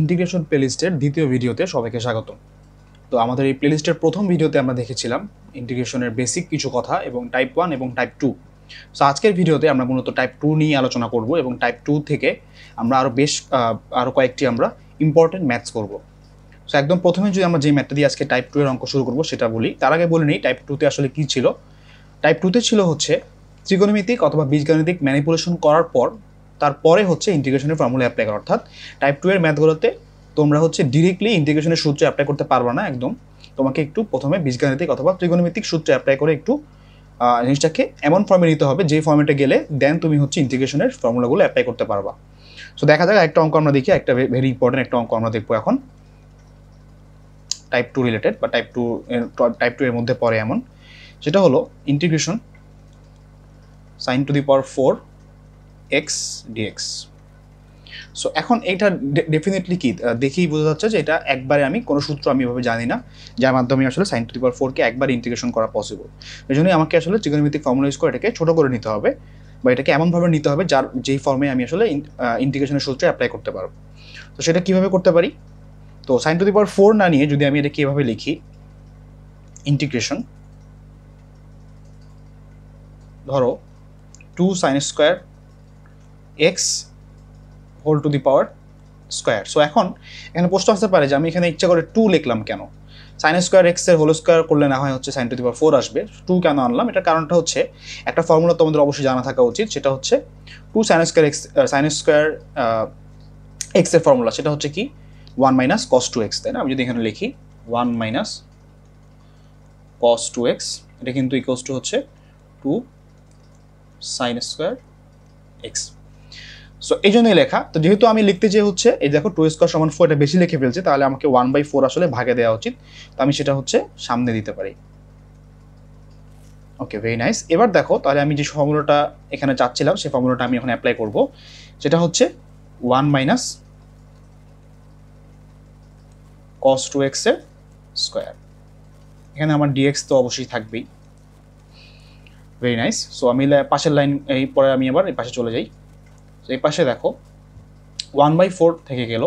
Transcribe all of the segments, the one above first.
integration প্লেলিস্টের দ্বিতীয় ভিডিওতে সবাইকে স্বাগত তো আমাদের এই প্লেলিস্টের প্রথম ভিডিওতে আমরা দেখেছিলাম ইন্টিগ্রেশনের বেসিক কিছু কথা এবং টাইপ ওয়ান এবং টাইপ টু সো আজকের ভিডিওতে আমরা মূলত টাইপ টু নিয়ে আলোচনা করব এবং টাইপ টু থেকে আমরা আরও বেশ আরও কয়েকটি আমরা ইম্পর্টেন্ট ম্যাথস করব সো একদম প্রথমে যদি আমরা যে ম্যাথটা দিয়ে আজকে টাইপ টু এর অঙ্ক শুরু করব সেটা বলি তার আগে বলে নিই টাইপ টুতে আসলে কী ছিল টাইপ টুতে ছিল হচ্ছে ত্রিকোণমিতিক অথবা বীজগাণিতিক ম্যানিপুলেশন করার পর তারপরে হচ্ছে ইন্টিগ্রেশনের ফর্মুলা অ্যাপ্লাই করা অর্থাৎ টাইপ টু এর ম্যাথগুলোতে তোমরা হচ্ছে ডিরেক্টলি ইন্টিগ্রেশনের সূত্র অ্যাপ্লাই করতে পারবা না একদম তোমাকে একটু প্রথমে বীজগাণিতিক অথবা ত্রিগণমিতিক সূত্র অ্যাপ্লাই করে একটু জিনিসটাকে এমন ফর্মে নিতে হবে যে ফর্মেটে গেলে দেন তুমি হচ্ছে ইন্টিগ্রেশনের ফর্মুলাগুলো অ্যাপ্লাই করতে পারবা সো দেখা যাক একটা অঙ্ক আমরা দেখি একটা ভেরি ইম্পর্টেন্ট একটা অঙ্ক আমরা দেখবো এখন টাইপ টু রিলেটেড বা টাইপ টু টাইপ টু এর মধ্যে পড়ে এমন সেটা হলো integration sine to the power four x dx so এখন এটা ডেফিনেটলি কি দেখেই বোঝা যাচ্ছে যে এটা একবারে আমি কোনো সূত্র আমি এভাবে জানি না যার মাধ্যমে আসলে সাইন টু দিবার ফোরকে একবার ইন্টিগ্রেশন করা পসিবল এই জন্যই আমাকে আসলে ত্রিকোণমিতিক ফর্মুলা ইউজ করে এটাকে ছোটো করে নিতে হবে বা এটাকে এমনভাবে নিতে হবে যার যেই ফর্মে আমি আসলে ইন্টিগ্রেশনের সূত্রে অ্যাপ্লাই করতে পারবো তো সেটা কীভাবে করতে পারি তো sine to the power four না নিয়ে যদি আমি এটা কীভাবে লিখি ইন্টিগ্রেশন ধরো two sine square x whole to the power square so এখন এখানে প্রশ্ন আসতে পারে যে আমি এখানে ইচ্ছা করে টু লিখলাম কেন সাইন স্কোয়ার এক্সের হোল স্কোয়ার করলে না হয় হচ্ছে sine to the power four আসবে টু কেন আনলাম এটার কারণটা হচ্ছে একটা ফর্মুলা তোমাদের অবশ্যই জানা থাকা উচিত সেটা হচ্ছে two sine square x sine square এক্সের ফর্মুলা সেটা হচ্ছে কি one minus cos two x তাই না আমি যদি এখানে লিখি one minus cos two x এটা কিন্তু ইকোয়াস টু হচ্ছে two sine square x so এই জন্যই লেখা তো যেহেতু আমি লিখতে যে হচ্ছে এই দেখো টু স্কোয়ার সমান ফোর এটা বেশি লিখে ফেলছে তাহলে আমাকে ওয়ান বাই ফোর আসলে ভাগে দেওয়া উচিত তো আমি সেটা হচ্ছে সামনে দিতে পারি ওকে ভেরি নাইস এবার দেখো তাহলে আমি যে ফর্মুলাটা এখানে চাচ্ছিলাম সেই ফর্মুলাটা আমি এখন অ্যাপ্লাই করব সেটা হচ্ছে ওয়ান মাইনাস কস টু এক্সের স্কোয়ার এখানে আমার ডিএক্স তো অবশ্যই থাকবেই ভেরি নাইস সো আমি পাশের লাইন এই পরে আমি আবার এই পাশে চলে যাই তো এই পাশে দেখো ওয়ান বাই ফোর থেকে গেল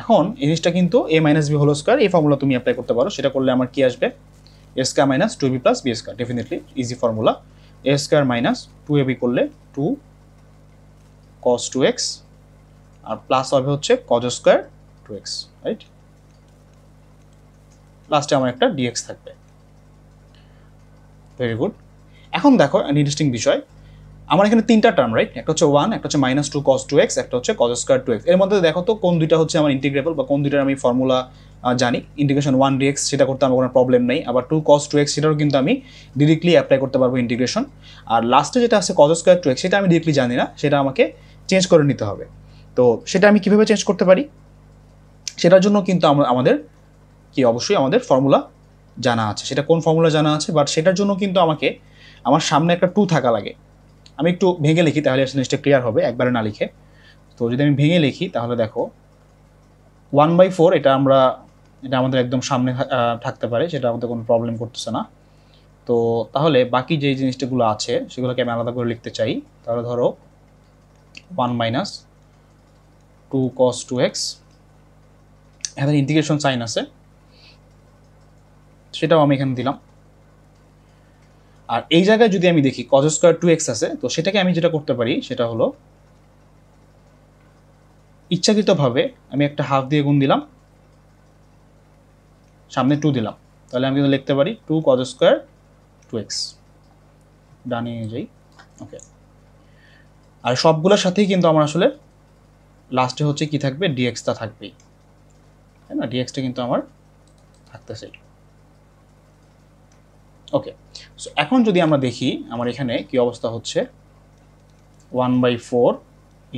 এখন এই জিনিসটা কিন্তু A minus B whole square এই ফর্মুলা তুমি অ্যাপ্লাই করতে পারো সেটা করলে আমার কি আসবে A square minus two B plus B square definitely easy formula A square minus two A B করলে টু কস টু এক্স আর প্লাস হবে হচ্ছে cos square two x right লাস্টে আমার একটা ডিএক্স থাকবে ভেরি গুড এখন দেখো ইন্টারেস্টিং বিষয় আমার এখানে তিনটা টার্ম রাইট একটা হচ্ছে ওয়ান একটা হচ্ছে minus two cos two x একটা হচ্ছে কজ স্কোয়ার টু এক্স এর মধ্যে দেখো তো কোন দুইটা হচ্ছে আমার ইন্টিগ্রেবল বা কোন দুইটার আমি ফর্মুলা জানি ইন্টিগ্রেশন ওয়ান ডিএক্স সেটা করতে আমার কোনো প্রবলেম নেই আবার টু কস টু এক্স সেটাও কিন্তু আমি ডিরেক্টলি অ্যাপ্লাই করতে পারবো ইন্টিগ্রেশন আর লাস্টে যেটা আছে কজ স্কোয়ার টু এক্স সেটা আমি ডিরেক্টলি জানি না সেটা আমাকে চেঞ্জ করে নিতে হবে তো সেটা আমি কীভাবে চেঞ্জ করতে পারি সেটার জন্য কিন্তু আমাদের কি অবশ্যই আমাদের ফর্মুলা জানা আছে সেটা কোন ফর্মুলা জানা আছে বাট সেটার জন্য কিন্তু আমাকে আমার সামনে একটা টু থাকা লাগে আমি একটু ভেঙে লিখি তাহলে জিনিসটা ক্লিয়ার হবে একবারে না লিখে তো যদি আমি ভেঙে লিখি তাহলে দেখো ওয়ান বাই ফোর এটা আমরা এটা আমাদের একদম সামনে থাকতে পারে সেটা আমাদের কোনো প্রবলেম করতেছে না তো তাহলে বাকি যে জিনিসটাগুলো আছে সেগুলোকে আমি আলাদা করে লিখতে চাই তাহলে ধরো one minus two cos two x এখানে ইন্টিগ্রেশন সাইন আছে সেটাও আমি এখানে দিলাম আর এই জায়গায় যদি আমি দেখি কজ স্কোয়ার টু এক্স আছে তো সেটাকে আমি যেটা করতে পারি সেটা হলো ইচ্ছাকৃতভাবে আমি একটা হাফ দিয়ে গুণ দিলাম সামনে টু দিলাম তাহলে আমি কিন্তু লিখতে পারি two cos square two x ডানে যাই ওকে আর সবগুলোর সাথেই কিন্তু আমার আসলে লাস্টে হচ্ছে কি থাকবে ডিএক্সটা থাকবেই তাই না ডিএক্সটা কিন্তু আমার চাই ওকে সো এখন যদি আমরা দেখি আমার এখানে কি অবস্থা হচ্ছে one by four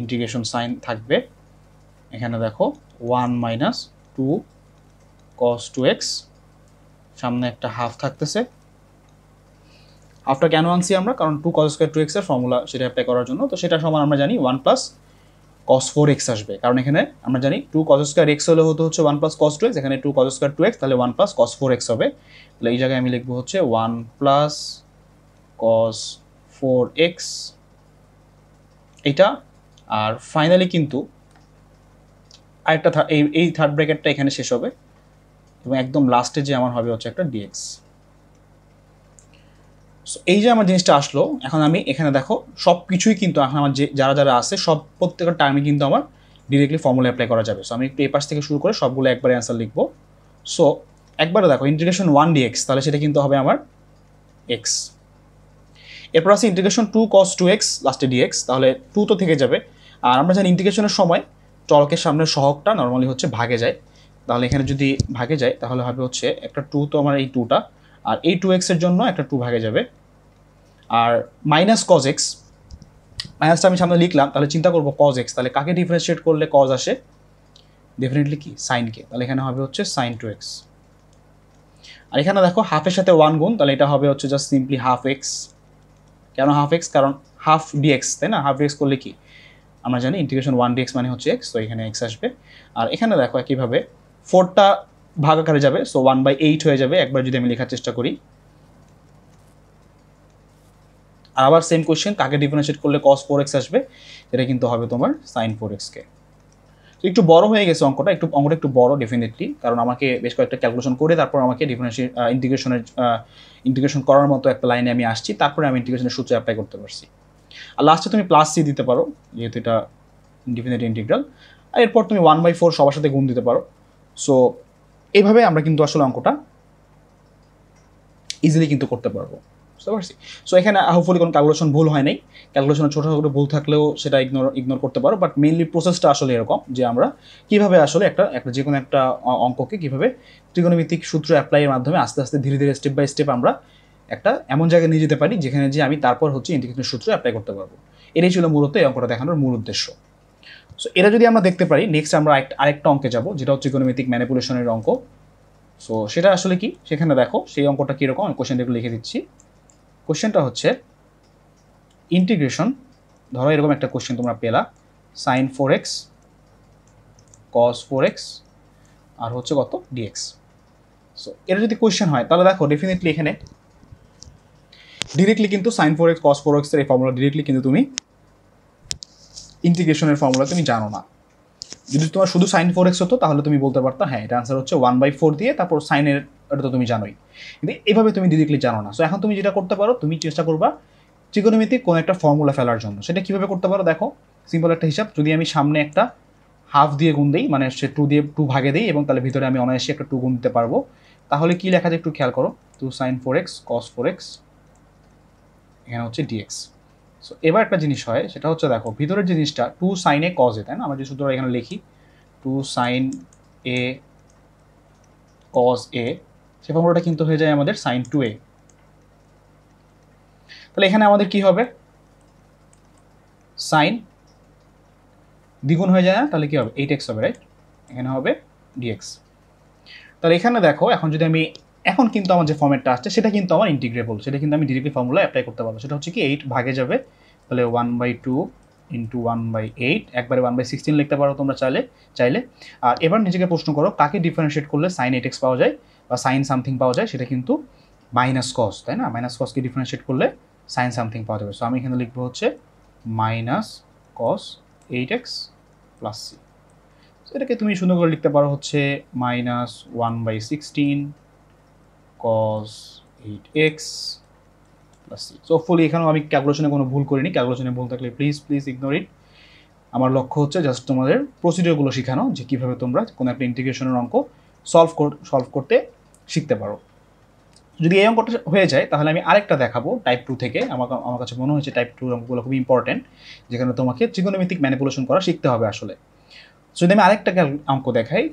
integration sine থাকবে এখানে দেখো one minus two cos two x সামনে একটা হাফ থাকতেছে হাফটা কেন আনছি আমরা কারণ টু কস স্কোয়ার টু এক্সের ফর্মুলা সেটা অ্যাপ্লাই করার জন্য তো সেটা সমান আমরা জানি one plus cos four x আসবে কারণ এখানে আমরা জানি টু কস স্কোয়ার এক্স হলে হতো হচ্ছে one plus cos two x এখানে two cos square two x তাহলে one plus cos four x হবে তাহলে এই জায়গায় আমি লিখবো হচ্ছে one plus cos four x এটা আর ফাইনালি কিন্তু আরেকটা এই এই থার্ড ব্র্যাকেটটা এখানে শেষ হবে এবং একদম লাস্টে যে আমার হবে হচ্ছে একটা ডিএক্স সো এই যে আমার জিনিসটা আসলো এখন আমি এখানে দেখো সব কিছুই কিন্তু এখন আমার যে যারা যারা আছে সব প্রত্যেকটা টার্মে কিন্তু আমার ডিরেক্টলি ফর্মুলা অ্যাপ্লাই করা যাবে সো আমি একটু এপাশ থেকে শুরু করে সবগুলো একবারে অ্যান্সার লিখবো সো একবারে দেখো ইন্টিগ্রেশন ওয়ান ডি এক্স তাহলে সেটা কিন্তু হবে আমার এক্স এরপর আছে integration two cos two x লাস্টে ডিএক্স তাহলে টু তো থেকে যাবে আর আমরা জানি ইন্টিগ্রেশনের সময় চলকের সামনে সহকটা নর্মালি হচ্ছে ভাগে যায় তাহলে এখানে যদি ভাগে যায় তাহলে হবে হচ্ছে একটা টু তো আমার এই টুটা আর এই টু এক্সের জন্য একটা টু ভাগে যাবে আর মাইনাস কজ এক্স মাইনাসটা আমি সামনে লিখলাম তাহলে চিন্তা করবো কজ এক্স তাহলে কাকে ডিফারেন্সিয়েট করলে কজ আসে ডেফিনেটলি কি সাইনকে তাহলে এখানে হবে হচ্ছে সাইন টু এক্স আর এখানে দেখো হাফের সাথে ওয়ান গুণ তাহলে এটা হবে হচ্ছে জাস্ট সিম্পলি হাফ এক্স কেন হাফ এক্স কারণ হাফ ডিএক্স তাই না হাফ ডিএক্স করলে কি আমরা জানি ইন্টিগ্রেশন ওয়ান ডিএক্স মানে হচ্ছে এক্স তো এখানে এক্স আসবে আর এখানে দেখো একইভাবে ফোরটা ভাগাকারে যাবে সো ওয়ান বাই এইট হয়ে যাবে একবার যদি আমি লেখার চেষ্টা করি আর আবার সেম কোয়েশ্চেন কাকে ডিফারেন্সিয়েট করলে কস ফোর এক্স আসবে এটা কিন্তু হবে তোমার সাইন ফোর এক্সকে তো একটু বড় হয়ে গেছে অঙ্কটা একটু অঙ্কটা একটু বড় ডেফিনেটলি কারণ আমাকে বেশ কয়েকটা ক্যালকুলেশন করে তারপর আমাকে ডিফারেন্সিয়েট ইন্টিগ্রেশনের ইন্টিগ্রেশন করার মতো একটা লাইনে আমি আসছি তারপরে আমি ইন্টিগ্রেশনের সূত্র অ্যাপ্লাই করতে পারছি আর লাস্টে তুমি প্লাস সি দিতে পারো যেহেতু এটা ডিফিনেটলি ইন্টিগ্রাল আর এরপর তুমি ওয়ান বাই ফোর সবার সাথে গুণ দিতে পারো সো এইভাবে আমরা কিন্তু আসলে অঙ্কটা ইজিলি কিন্তু করতে পারবো বুঝতে পারছি সো এখানে হোপফুলি কোনো ক্যালকুলেশন ভুল হয় নাই ক্যালকুলেশনে ছোটো ছোটো ভুল থাকলেও সেটা ইগনোর ইগনোর করতে পারো বাট মেনলি প্রসেসটা আসলে এরকম যে আমরা কীভাবে আসলে একটা একটা যে কোনো একটা অঙ্ককে কীভাবে ত্রিকোণমিতিক সূত্র অ্যাপ্লাইয়ের মাধ্যমে আস্তে আস্তে ধীরে ধীরে স্টেপ বাই স্টেপ আমরা একটা এমন জায়গায় নিয়ে যেতে পারি যেখানে যে আমি তারপর হচ্ছে ইন্টিগ্রেশন সূত্র অ্যাপ্লাই করতে পারবো এটাই ছিল মূলত এই অঙ্কটা দেখানোর মূল উদ্দেশ্য সো এটা যদি আমরা দেখতে পারি নেক্সট আমরা আরেকটা অঙ্কে যাবো যেটা হচ্ছে ইকোনমিতিক ম্যানিপুলেশনের অঙ্ক সো সেটা আসলে কি সেখানে দেখো সেই অঙ্কটা কীরকম কোশ্চেন দেখো লিখে দিচ্ছি কোশ্চেনটা হচ্ছে ইন্টিগ্রেশন ধরো এরকম একটা কোশ্চেন তোমরা পেলা sine four x cos four x আর হচ্ছে কত ডিএক্স সো এটা যদি কোশ্চেন হয় তাহলে দেখো ডেফিনেটলি এখানে ডিরেক্টলি কিন্তু sine four x cos four এক্সের এই ফর্মুলা ডিরেক্টলি কিন্তু তুমি ইন্টিগ্রেশনের ফর্মুলা তুমি জানো না যদি তোমার শুধু সাইন ফোর এক্স হতো তাহলে তুমি বলতে পারতো হ্যাঁ এটা আনসার হচ্ছে ওয়ান বাই ফোর দিয়ে তারপর সাইনের এটা তো তুমি জানোই কিন্তু এইভাবে তুমি ডিরেক্টলি জানো না সো এখন তুমি যেটা করতে পারো তুমি চেষ্টা করবা ত্রিকোণমিতিক কোনো একটা ফর্মুলা ফেলার জন্য সেটা কীভাবে করতে পারো দেখো সিম্পল একটা হিসাব যদি আমি সামনে একটা হাফ দিয়ে গুণ দিই মানে সে টু দিয়ে টু ভাগে দিই এবং তাহলে ভিতরে আমি অনায়াসে একটা টু গুণ দিতে পারবো তাহলে কী লেখা যায় একটু খেয়াল করো two sine four x cos four x এখানে হচ্ছে ডিএক্স সো এবার একটা জিনিস হয় সেটা হচ্ছে দেখো ভিতরের জিনিসটা টু সাইন এ এ তাই না আমরা যে সূত্র এখানে লিখি two sine A cos A সে ফর্মুলাটা কিন্তু হয়ে যায় আমাদের সাইন টু এ তাহলে এখানে আমাদের কি হবে সাইন দ্বিগুণ হয়ে যায় না তাহলে কি হবে এইট এক্স হবে রাইট এখানে হবে ডিএক্স তাহলে এখানে দেখো এখন যদি আমি এখন কিন্তু আমার যে ফর্মেটটা আসছে সেটা কিন্তু আমার ইন্টিগ্রেবল সেটা কিন্তু আমি ডিরেক্টলি ফর্মুলা অ্যাপ্লাই করতে পারবো সেটা হচ্ছে কি এইট ভাগে যাবে তাহলে one by two into one by eight একবারে ওয়ান বাই সিক্সটিন লিখতে পারো তোমরা চাইলে চাইলে আর এবার নিজেকে প্রশ্ন করো কাকে ডিফারেন্সিয়েট করলে সাইন এইট এক্স পাওয়া যায় বা সাইন সামথিং পাওয়া যায় সেটা কিন্তু মাইনাস কস তাই না মাইনাস কসকে ডিফারেন্সিয়েট করলে সাইন সামথিং পাওয়া যাবে সো আমি এখানে লিখবো হচ্ছে minus cos eight x plus C so এটাকে তুমি সুন্দর করে লিখতে পারো হচ্ছে minus one by sixteen cos eight x plus C so fully এখানেও আমি ক্যালকুলেশনে কোনো ভুল করিনি ক্যালকুলেশনে ভুল থাকলে প্লিজ প্লিজ ইগনোর ইট আমার লক্ষ্য হচ্ছে জাস্ট তোমাদের প্রসিডিওরগুলো শেখানো যে কীভাবে তোমরা কোনো একটা ইন্টিগ্রেশনের অঙ্ক সলভ সলভ করতে শিখতে পারো যদি এই অঙ্কটা হয়ে যায় তাহলে আমি আরেকটা দেখাবো টাইপ টু থেকে আমার আমার কাছে মনে হয়েছে টাইপ টু অঙ্কগুলো খুব ইম্পর্টেন্ট যেখানে তোমাকে ত্রিকোণমিতিক ম্যানিপুলেশন করা শিখতে হবে আসলে যদি আমি আরেকটা অঙ্ক দেখাই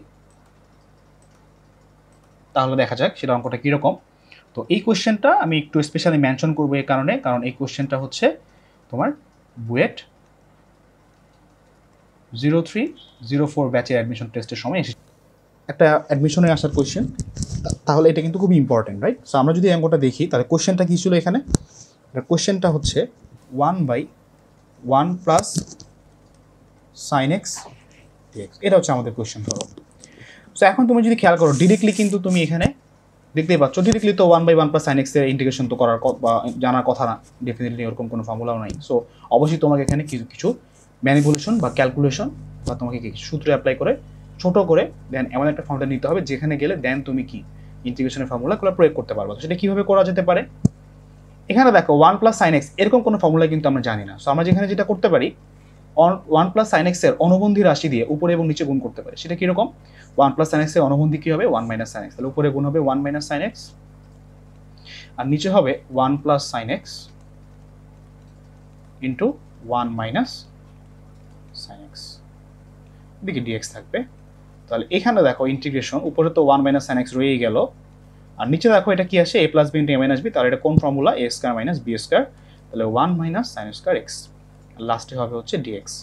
তাহলে দেখা যাক সেটা অঙ্কটা কীরকম তো এই কোয়েশ্চেনটা আমি একটু স্পেশালি মেনশন করবো এই কারণে কারণ এই কোয়েশ্চেনটা হচ্ছে তোমার BUET zero three zero four ব্যাচের অ্যাডমিশন টেস্টের সময় এসে একটা অ্যাডমিশনে আসার কোয়েশ্চেন তাহলে এটা কিন্তু খুব ইম্পর্টেন্ট রাইট সো আমরা যদি অ্যাঙ্গোটা দেখি তাহলে কোশ্চেনটা কী ছিল এখানে কোশ্চেনটা হচ্ছে one by one plus sine x এটা হচ্ছে আমাদের কোয়েশ্চেন ধরো সো এখন তুমি যদি খেয়াল করো ডিরেক্টলি কিন্তু তুমি এখানে দেখতেই পাচ্ছ ডিরেক্টলি তো one by one plus sine এক্সের ইন্টিগ্রেশন তো করার বা জানার কথা না ডেফিনেটলি ওরকম কোনো ফর্মুলাও নাই সো অবশ্যই তোমাকে এখানে কিছু কিছু ম্যানিপুলেশন বা ক্যালকুলেশন বা তোমাকে কিছু সূত্র অ্যাপ্লাই করে ছোট করে দেন এমন একটা ফর্মুলা নিতে হবে যেখানে গেলে দেন তুমি কি ইন্টিগ্রেশনের ফর্মুলাগুলো প্রয়োগ করতে পারবো তো সেটা কীভাবে করা যেতে পারে এখানে দেখো ওয়ান প্লাস সাইন এক্স এরকম কোনো ফর্মুলা কিন্তু আমরা জানি না সো আমরা যেখানে যেটা করতে পারি ওয়ান প্লাস সাইন এক্সের অনুবন্ধী রাশি দিয়ে উপরে এবং নিচে গুণ করতে পারি সেটা কীরকম ওয়ান প্লাস সাইন এক্সের অনুবন্ধী কী হবে ওয়ান মাইনাস সাইন এক্স তাহলে উপরে গুণ হবে ওয়ান মাইনাস সাইন এক্স আর নিচে হবে one plus sine x into one minus sine x দিকে ডিএক্স থাকবে তাহলে এখানে দেখো ইন্টিগ্রেশন উপরে তো ওয়ান মাইনাস এন এক্স রয়েই গেল আর নিচে দেখো এটা কি আসে A plus B into A B তাহলে এটা কোন formula A square minus B square তাহলে one minus sine square x লাস্টে হবে হচ্ছে ডিএক্স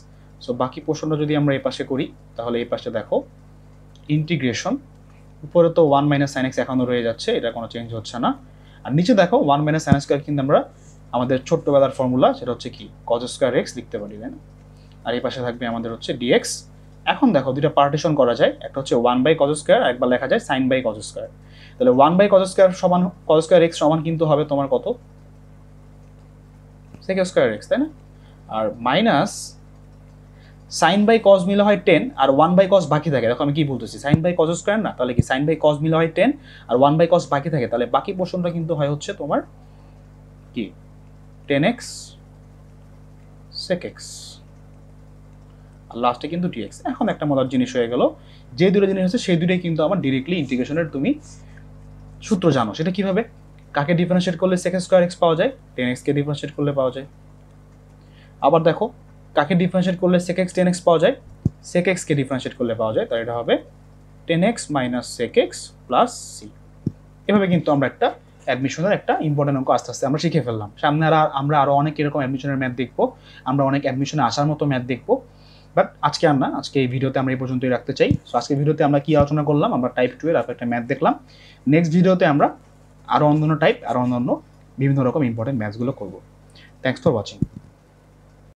সো বাকি প্রশ্নটা যদি আমরা এই পাশে করি তাহলে এই পাশে দেখো ইন্টিগ্রেশন উপরে তো ওয়ান মাইনাস সাইন এক্স এখনও রয়ে যাচ্ছে এটা কোনো চেঞ্জ হচ্ছে না আর নিচে দেখো ওয়ান মাইনাস সাইন স্কোয়ার কিন্তু আমরা আমাদের ছোট্টবেলার ফর্মুলা সেটা হচ্ছে কি কজ স্কোয়ার এক্স লিখতে পারি তাই না আর এই পাশে থাকবে আমাদের হচ্ছে ডিএক্স এখন দেখো দুইটা পার্টিশন করা যায় একটা হচ্ছে ওয়ান বাই কজ স্কোয়ার একবার লেখা যায় সাইন বাই কজ স্কোয়ার তাহলে ওয়ান বাই কজ স্কোয়ার সমান কজ স্কোয়ার এক্স সমান কিন্তু হবে তোমার কত সেক স্কোয়ার এক্স তাই না আর মাইনাস সাইন বাই কজ মিলে হয় টেন আর ওয়ান বাই কজ বাকি থাকে দেখো আমি কি বলতেছি সাইন বাই কজ স্কোয়ার না তাহলে কি সাইন বাই কজ মিলে হয় টেন আর ওয়ান বাই কজ বাকি থাকে তাহলে বাকি পোর্শনটা কিন্তু হয় হচ্ছে তোমার কি টেন এক্স সেক এক্স আর লাস্টে কিন্তু ডিএক্স এখন একটা মজার জিনিস হয়ে গেল যে দুটো জিনিস আছে সেই দুটোই কিন্তু আমার ডিরেক্টলি ইন্টিগ্রেশনের তুমি সূত্র জানো সেটা কীভাবে কাকে ডিফারেন্সিয়েট করলে সেকেন্ড স্কোয়ার এক্স পাওয়া যায় টেন এক্সকে ডিফারেন্সিয়েট করলে পাওয়া যায় আবার দেখো কাকে ডিফারেন্সিয়েট করলে সেক এক্স টেন এক্স পাওয়া যায় সেক এক্সকে ডিফারেন্সিয়েট করলে পাওয়া যায় তাহলে এটা হবে tan x minus sec x plus C এভাবে কিন্তু আমরা একটা অ্যাডমিশনের একটা ইম্পর্টেন্ট অঙ্ক আস্তে আস্তে আমরা শিখে ফেললাম সামনে আর আমরা আরও অনেক এরকম অ্যাডমিশনের ম্যাথ দেখবো আমরা অনেক অ্যাডমিশনে আসার মতো ম্যাথ দেখবো বাট আজকে আমরা আজকে এই ভিডিওতে আমরা এই পর্যন্তই রাখতে চাই সো আজকে ভিডিওতে আমরা কী আলোচনা করলাম আমরা টাইপ টু এর একটা ম্যাথ দেখলাম নেক্সট ভিডিওতে আমরা আরও অন্যান্য টাইপ আরও অন্যান্য বিভিন্ন রকম ইম্পর্টেন্ট ম্যাথসগুলো করবো থ্যাংকস ফর ওয়াচিং